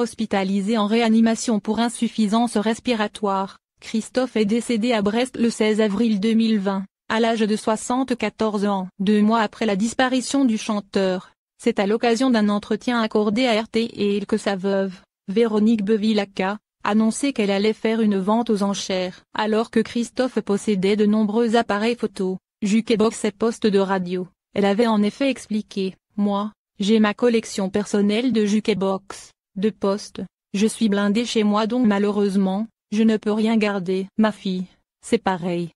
Hospitalisé en réanimation pour insuffisance respiratoire, Christophe est décédé à Brest le 16 avril 2020, à l'âge de 74 ans. Deux mois après la disparition du chanteur, c'est à l'occasion d'un entretien accordé à RT et il que sa veuve, Véronique Bevilacca, annonçait qu'elle allait faire une vente aux enchères. Alors que Christophe possédait de nombreux appareils photos, jukebox et postes de radio, elle avait en effet expliqué « Moi, j'ai ma collection personnelle de jukebox de poste, je suis blindé chez moi donc malheureusement, je ne peux rien garder. Ma fille, c'est pareil.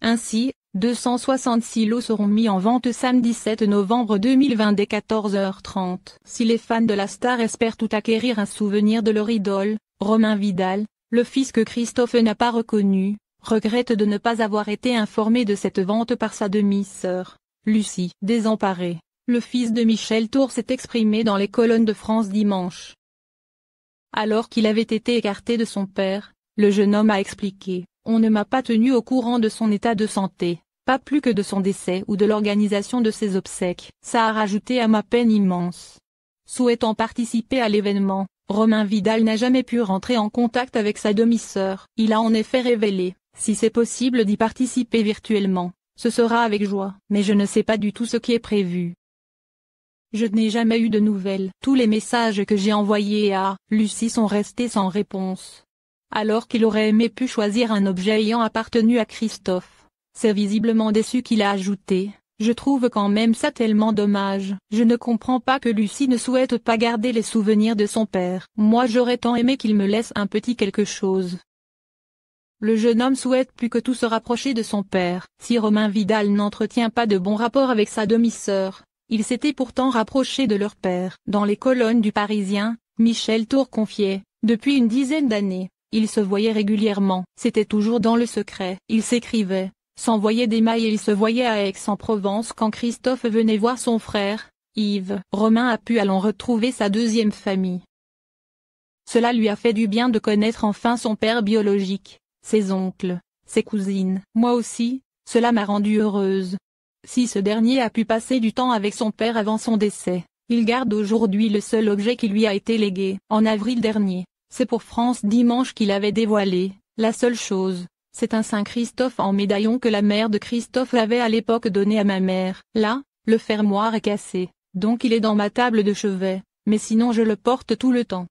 Ainsi, 266 lots seront mis en vente samedi 7 novembre 2020 dès 14h30. Si les fans de la star espèrent tout acquérir un souvenir de leur idole, Romain Vidal, le fils que Christophe n'a pas reconnu, regrette de ne pas avoir été informé de cette vente par sa demi-sœur, Lucie. Désemparée, le fils de Michel Tour s'est exprimé dans les colonnes de France dimanche. Alors qu'il avait été écarté de son père, le jeune homme a expliqué « On ne m'a pas tenu au courant de son état de santé, pas plus que de son décès ou de l'organisation de ses obsèques. Ça a rajouté à ma peine immense. » Souhaitant participer à l'événement, Romain Vidal n'a jamais pu rentrer en contact avec sa demi-sœur. Il a en effet révélé, si c'est possible d'y participer virtuellement, ce sera avec joie. Mais je ne sais pas du tout ce qui est prévu. Je n'ai jamais eu de nouvelles. Tous les messages que j'ai envoyés à Lucie sont restés sans réponse. Alors qu'il aurait aimé pu choisir un objet ayant appartenu à Christophe. C'est visiblement déçu qu'il a ajouté. Je trouve quand même ça tellement dommage. Je ne comprends pas que Lucie ne souhaite pas garder les souvenirs de son père. Moi j'aurais tant aimé qu'il me laisse un petit quelque chose. Le jeune homme souhaite plus que tout se rapprocher de son père. Si Romain Vidal n'entretient pas de bons rapports avec sa demi-sœur, ils s'étaient pourtant rapprochés de leur père. Dans les colonnes du Parisien, Michel Tour confiait, depuis une dizaine d'années, ils se voyaient régulièrement. C'était toujours dans le secret. Ils s'écrivaient, s'envoyaient des mails et ils se voyaient à Aix-en-Provence quand Christophe venait voir son frère, Yves. Romain a pu allant retrouver sa deuxième famille. Cela lui a fait du bien de connaître enfin son père biologique, ses oncles, ses cousines. Moi aussi, cela m'a rendue heureuse. Si ce dernier a pu passer du temps avec son père avant son décès, il garde aujourd'hui le seul objet qui lui a été légué. En avril dernier, c'est pour France Dimanche qu'il avait dévoilé, la seule chose, c'est un Saint-Christophe en médaillon que la mère de Christophe avait à l'époque donné à ma mère. Là, le fermoir est cassé, donc il est dans ma table de chevet, mais sinon je le porte tout le temps.